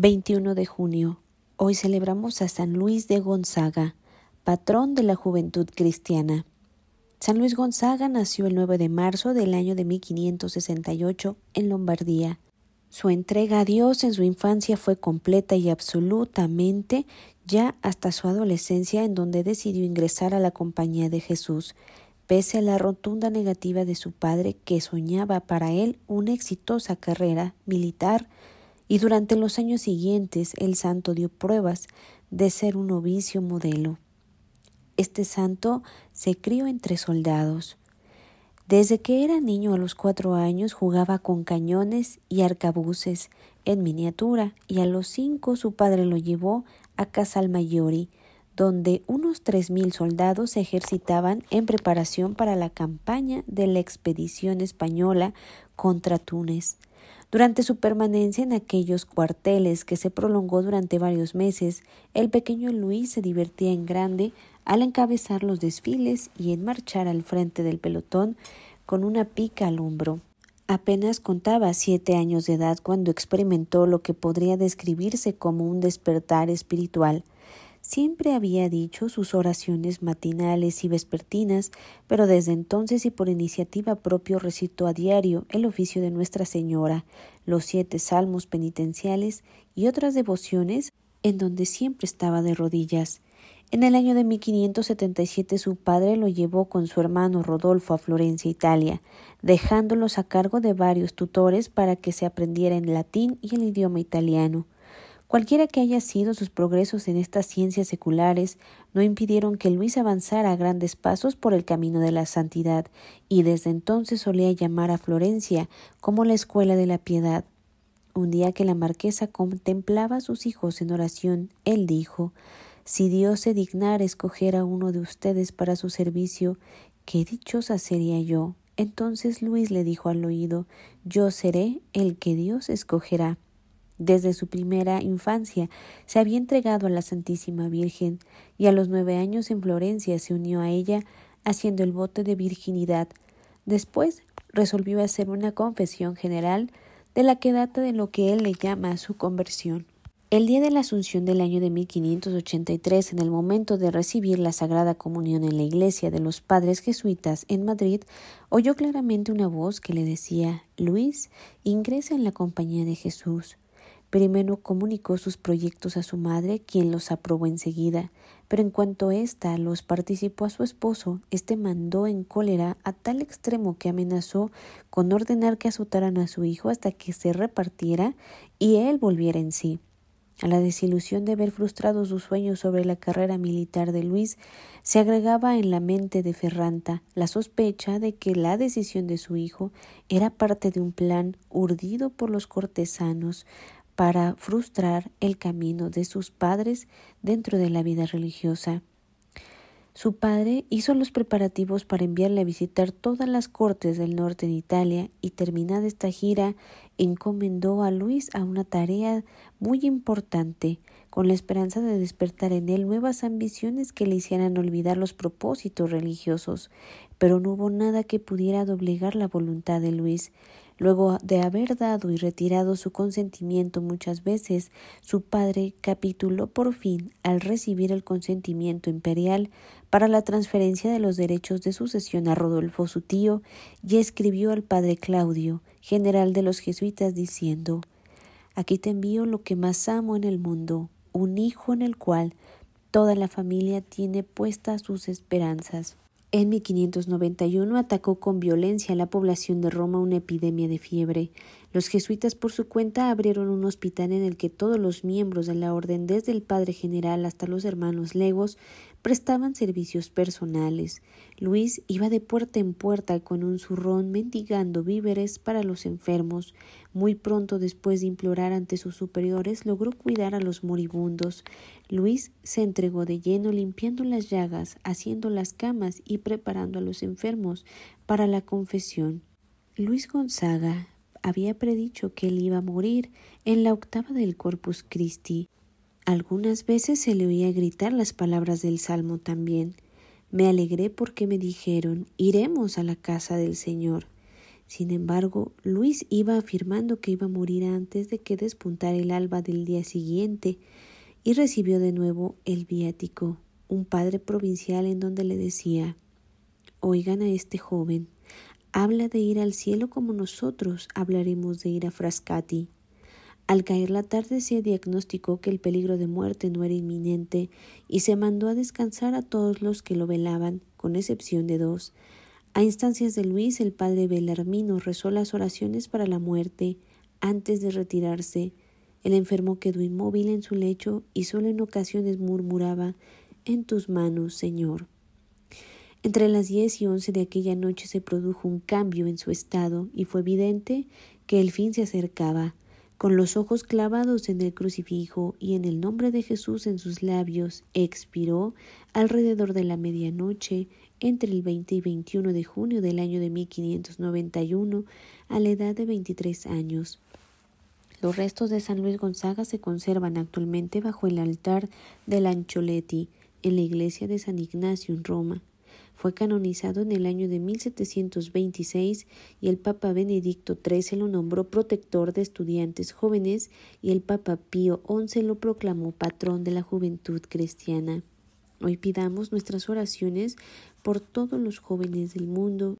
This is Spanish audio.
21 de junio. Hoy celebramos a San Luis de Gonzaga, patrón de la juventud cristiana. San Luis Gonzaga nació el 9 de marzo del año de 1568 en Lombardía. Su entrega a Dios en su infancia fue completa y absolutamente ya hasta su adolescencia en donde decidió ingresar a la compañía de Jesús, pese a la rotunda negativa de su padre que soñaba para él una exitosa carrera militar y durante los años siguientes el santo dio pruebas de ser un novicio modelo. Este santo se crió entre soldados. Desde que era niño a los cuatro años jugaba con cañones y arcabuces en miniatura y a los cinco su padre lo llevó a Casalmayori, donde unos tres mil soldados se ejercitaban en preparación para la campaña de la expedición española contra Túnez. Durante su permanencia en aquellos cuarteles, que se prolongó durante varios meses, el pequeño Luis se divertía en grande al encabezar los desfiles y en marchar al frente del pelotón con una pica al hombro. Apenas contaba siete años de edad cuando experimentó lo que podría describirse como un despertar espiritual. Siempre había dicho sus oraciones matinales y vespertinas, pero desde entonces y por iniciativa propia recitó a diario el oficio de Nuestra Señora, los siete salmos penitenciales y otras devociones en donde siempre estaba de rodillas. En el año de 1577 su padre lo llevó con su hermano Rodolfo a Florencia, Italia, dejándolos a cargo de varios tutores para que se aprendiera el latín y el idioma italiano. Cualquiera que haya sido sus progresos en estas ciencias seculares, no impidieron que Luis avanzara a grandes pasos por el camino de la santidad, y desde entonces solía llamar a Florencia como la escuela de la piedad. Un día que la marquesa contemplaba a sus hijos en oración, él dijo Si Dios se dignara escoger a uno de ustedes para su servicio, qué dichosa sería yo. Entonces Luis le dijo al oído Yo seré el que Dios escogerá. Desde su primera infancia se había entregado a la Santísima Virgen y a los nueve años en Florencia se unió a ella haciendo el bote de virginidad. Después resolvió hacer una confesión general de la que data de lo que él le llama su conversión. El día de la Asunción del año de 1583, en el momento de recibir la Sagrada Comunión en la iglesia de los padres jesuitas en Madrid, oyó claramente una voz que le decía Luis, ingresa en la compañía de Jesús. Primero comunicó sus proyectos a su madre, quien los aprobó enseguida, pero en cuanto ésta los participó a su esposo, éste mandó en cólera a tal extremo que amenazó con ordenar que azotaran a su hijo hasta que se repartiera y él volviera en sí. A la desilusión de ver frustrado sus sueños sobre la carrera militar de Luis, se agregaba en la mente de Ferranta la sospecha de que la decisión de su hijo era parte de un plan urdido por los cortesanos para frustrar el camino de sus padres dentro de la vida religiosa. Su padre hizo los preparativos para enviarle a visitar todas las cortes del norte de Italia y terminada esta gira encomendó a Luis a una tarea muy importante, con la esperanza de despertar en él nuevas ambiciones que le hicieran olvidar los propósitos religiosos, pero no hubo nada que pudiera doblegar la voluntad de Luis. Luego de haber dado y retirado su consentimiento muchas veces, su padre capituló por fin al recibir el consentimiento imperial para la transferencia de los derechos de sucesión a Rodolfo su tío y escribió al padre Claudio, general de los jesuitas, diciendo Aquí te envío lo que más amo en el mundo, un hijo en el cual toda la familia tiene puestas sus esperanzas. En 1591 atacó con violencia a la población de Roma una epidemia de fiebre. Los jesuitas por su cuenta abrieron un hospital en el que todos los miembros de la orden, desde el padre general hasta los hermanos legos, prestaban servicios personales. Luis iba de puerta en puerta con un zurrón mendigando víveres para los enfermos. Muy pronto después de implorar ante sus superiores logró cuidar a los moribundos. Luis se entregó de lleno limpiando las llagas, haciendo las camas y preparando a los enfermos para la confesión. Luis Gonzaga había predicho que él iba a morir en la octava del Corpus Christi. Algunas veces se le oía gritar las palabras del Salmo también. Me alegré porque me dijeron iremos a la casa del Señor. Sin embargo, Luis iba afirmando que iba a morir antes de que despuntara el alba del día siguiente, y recibió de nuevo el viático, un padre provincial en donde le decía Oigan a este joven, habla de ir al cielo como nosotros hablaremos de ir a Frascati. Al caer la tarde se diagnosticó que el peligro de muerte no era inminente y se mandó a descansar a todos los que lo velaban, con excepción de dos. A instancias de Luis, el padre Belarmino rezó las oraciones para la muerte antes de retirarse. El enfermo quedó inmóvil en su lecho y solo en ocasiones murmuraba En tus manos, Señor. Entre las diez y once de aquella noche se produjo un cambio en su estado y fue evidente que el fin se acercaba con los ojos clavados en el crucifijo y en el nombre de Jesús en sus labios, expiró alrededor de la medianoche entre el 20 y 21 de junio del año de 1591 a la edad de 23 años. Los restos de San Luis Gonzaga se conservan actualmente bajo el altar del Ancholetti en la iglesia de San Ignacio en Roma. Fue canonizado en el año de 1726 y el Papa Benedicto XIII lo nombró protector de estudiantes jóvenes y el Papa Pío XI lo proclamó patrón de la juventud cristiana. Hoy pidamos nuestras oraciones por todos los jóvenes del mundo